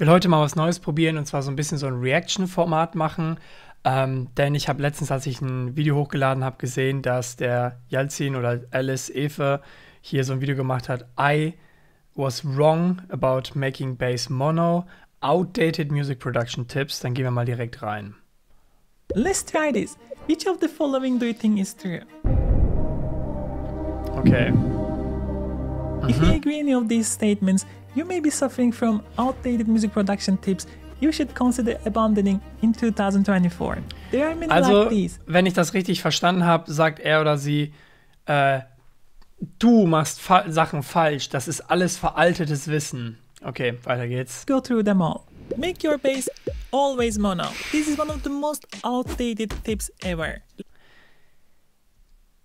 will heute mal was Neues probieren und zwar so ein bisschen so ein Reaction-Format machen. Ähm, denn ich habe letztens, als ich ein Video hochgeladen habe, gesehen, dass der Yalzin oder Alice Efe hier so ein Video gemacht hat. I was wrong about making bass mono. Outdated music production tips. Dann gehen wir mal direkt rein. Let's try this. Which of the following do you think is true? Okay. If you mm-hmm. agree any of these statements, you may be suffering from outdated music production tips you should consider abandoning in 2024. There are many also, like these. wenn ich das richtig verstanden habe, sagt er oder sie, äh, du machst fa Sachen falsch, das ist alles veraltetes Wissen. Okay, weiter geht's. Go through them all. Make your bass always mono. This is one of the most outdated tips ever.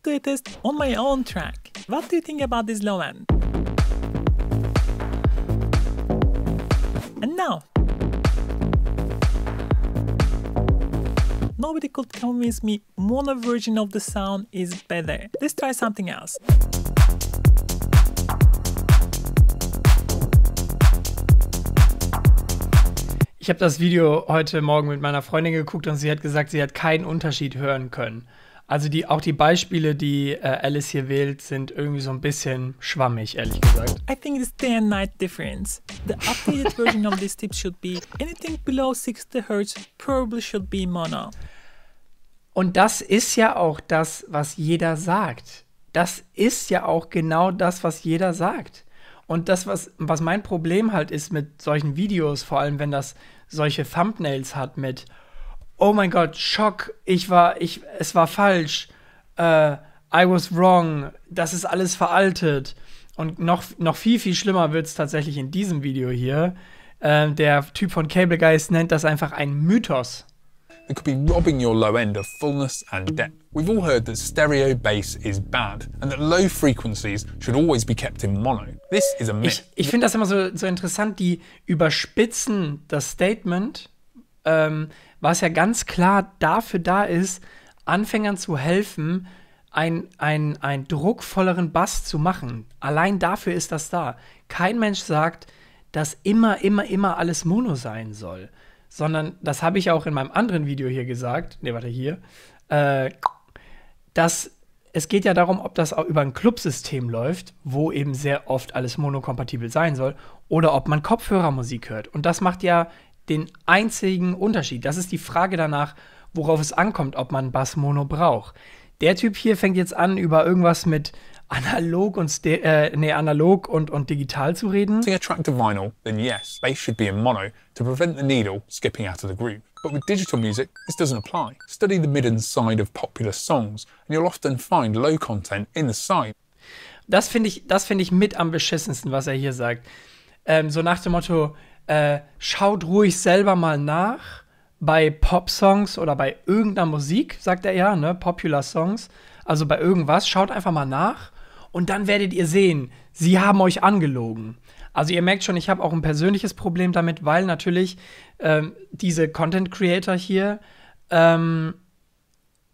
Do a test on my own track. What do you think about this low end? And genau. now, nobody could convince me mono version of the sound is better. Let's try something else. Ich habe das Video heute Morgen mit meiner Freundin geguckt und sie hat gesagt, sie hat keinen Unterschied hören können. Also die, auch die Beispiele, die äh, Alice hier wählt, sind irgendwie so ein bisschen schwammig, ehrlich gesagt. I think it's day and night difference. The updated version of these tips should be anything below 60 Hz probably should be mono. Und das ist ja auch das, was jeder sagt. Das ist ja auch genau das, was jeder sagt. Und das, was, was mein Problem halt ist mit solchen Videos, vor allem wenn das solche Thumbnails hat mit oh mein Gott, Schock, ich war, ich, es war falsch, äh, I was wrong, das ist alles veraltet. Und noch, noch viel, viel schlimmer wird es tatsächlich in diesem Video hier. Äh, der Typ von Cable Guys nennt das einfach ein Mythos. It could be robbing your low end of fullness and depth. We've all heard that stereo bass is bad and that low frequencies should always be kept in mono. This is a myth. Ich, ich finde das immer so, so interessant, die überspitzen das Statement ähm, was ja ganz klar dafür da ist, Anfängern zu helfen, einen ein druckvolleren Bass zu machen. Allein dafür ist das da. Kein Mensch sagt, dass immer, immer, immer alles Mono sein soll. Sondern, das habe ich auch in meinem anderen Video hier gesagt, ne, warte, hier, äh, dass es geht ja darum, ob das auch über ein Clubsystem läuft, wo eben sehr oft alles monokompatibel sein soll, oder ob man Kopfhörermusik hört. Und das macht ja den einzigen Unterschied. Das ist die Frage danach, worauf es ankommt, ob man Bass Mono braucht. Der Typ hier fängt jetzt an, über irgendwas mit analog und Ste äh, nee, analog und, und digital zu reden. Using a vinyl, then yes, bass should be in mono to prevent the needle skipping out of the groove. But with digital music, this doesn't apply. Study the mid and side of popular songs, and you'll often find low content in the side. Das finde ich, find ich mit am beschissensten, was er hier sagt. Ähm, so nach dem Motto, äh, schaut ruhig selber mal nach bei Pop-Songs oder bei irgendeiner Musik, sagt er ja, ne, Popular-Songs, also bei irgendwas, schaut einfach mal nach und dann werdet ihr sehen, sie haben euch angelogen. Also ihr merkt schon, ich habe auch ein persönliches Problem damit, weil natürlich ähm, diese Content-Creator hier ähm,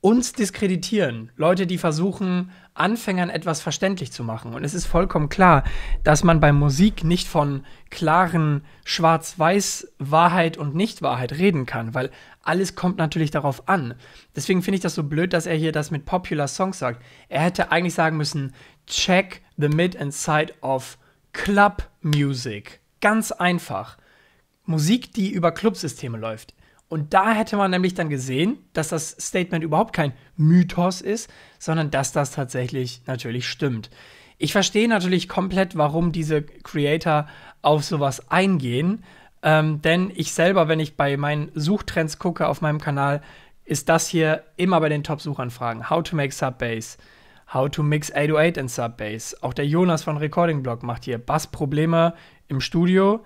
uns diskreditieren. Leute, die versuchen, Anfängern etwas verständlich zu machen. Und es ist vollkommen klar, dass man bei Musik nicht von klaren Schwarz-Weiß-Wahrheit und Nicht-Wahrheit reden kann, weil alles kommt natürlich darauf an. Deswegen finde ich das so blöd, dass er hier das mit Popular Songs sagt. Er hätte eigentlich sagen müssen, check the mid and side of Club Music. Ganz einfach. Musik, die über Clubsysteme läuft. Und da hätte man nämlich dann gesehen, dass das Statement überhaupt kein Mythos ist, sondern dass das tatsächlich natürlich stimmt. Ich verstehe natürlich komplett, warum diese Creator auf sowas eingehen, ähm, denn ich selber, wenn ich bei meinen Suchtrends gucke auf meinem Kanal, ist das hier immer bei den Top-Suchanfragen. How to make Subbase, how to mix 808 in Subbase. Auch der Jonas von Recording Blog macht hier Bassprobleme im Studio.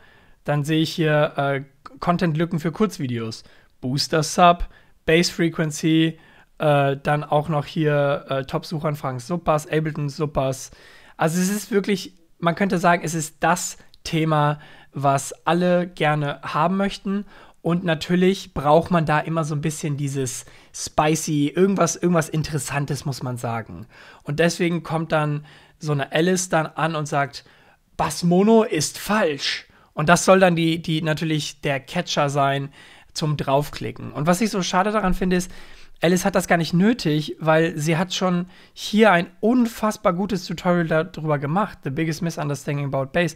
Dann sehe ich hier äh, Content-Lücken für Kurzvideos. Booster-Sub, Base-Frequency, äh, dann auch noch hier äh, Top-Suchanfragen, Subbass, Ableton, Subbass. Also es ist wirklich, man könnte sagen, es ist das Thema, was alle gerne haben möchten. Und natürlich braucht man da immer so ein bisschen dieses spicy, irgendwas, irgendwas Interessantes, muss man sagen. Und deswegen kommt dann so eine Alice dann an und sagt, Bass Mono ist falsch. Und das soll dann die, die natürlich der Catcher sein zum draufklicken. Und was ich so schade daran finde, ist, Alice hat das gar nicht nötig, weil sie hat schon hier ein unfassbar gutes Tutorial darüber gemacht, The Biggest Misunderstanding About Bass,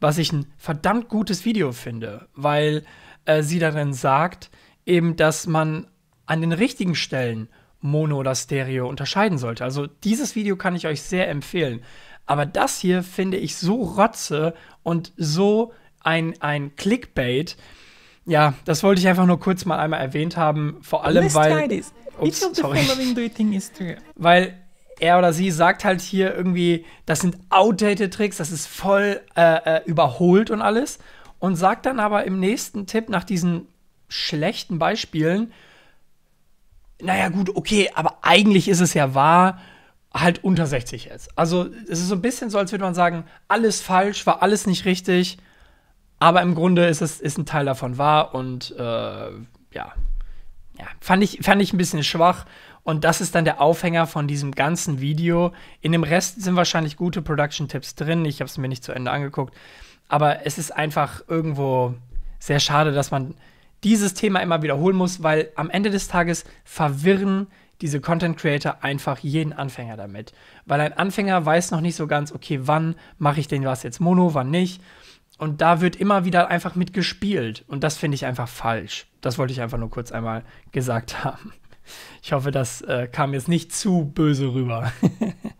was ich ein verdammt gutes Video finde, weil äh, sie darin sagt, eben, dass man an den richtigen Stellen Mono oder Stereo unterscheiden sollte. Also dieses Video kann ich euch sehr empfehlen. Aber das hier finde ich so rotze und so ein, ein Clickbait. Ja, das wollte ich einfach nur kurz mal einmal erwähnt haben, vor allem weil ups, sorry. Weil er oder sie sagt halt hier irgendwie, das sind outdated Tricks, das ist voll äh, äh überholt und alles und sagt dann aber im nächsten Tipp nach diesen schlechten Beispielen, naja gut, okay, aber eigentlich ist es ja wahr, halt unter 60 jetzt. Also es ist so ein bisschen so, als würde man sagen, alles falsch, war alles nicht richtig, aber im Grunde ist es ist ein Teil davon wahr und äh, ja, ja, fand ich, fand ich ein bisschen schwach. Und das ist dann der Aufhänger von diesem ganzen Video. In dem Rest sind wahrscheinlich gute Production-Tipps drin. Ich habe es mir nicht zu Ende angeguckt. Aber es ist einfach irgendwo sehr schade, dass man dieses Thema immer wiederholen muss, weil am Ende des Tages verwirren diese Content-Creator einfach jeden Anfänger damit. Weil ein Anfänger weiß noch nicht so ganz, okay, wann mache ich denn was jetzt mono, wann nicht. Und da wird immer wieder einfach mitgespielt. Und das finde ich einfach falsch. Das wollte ich einfach nur kurz einmal gesagt haben. Ich hoffe, das äh, kam jetzt nicht zu böse rüber.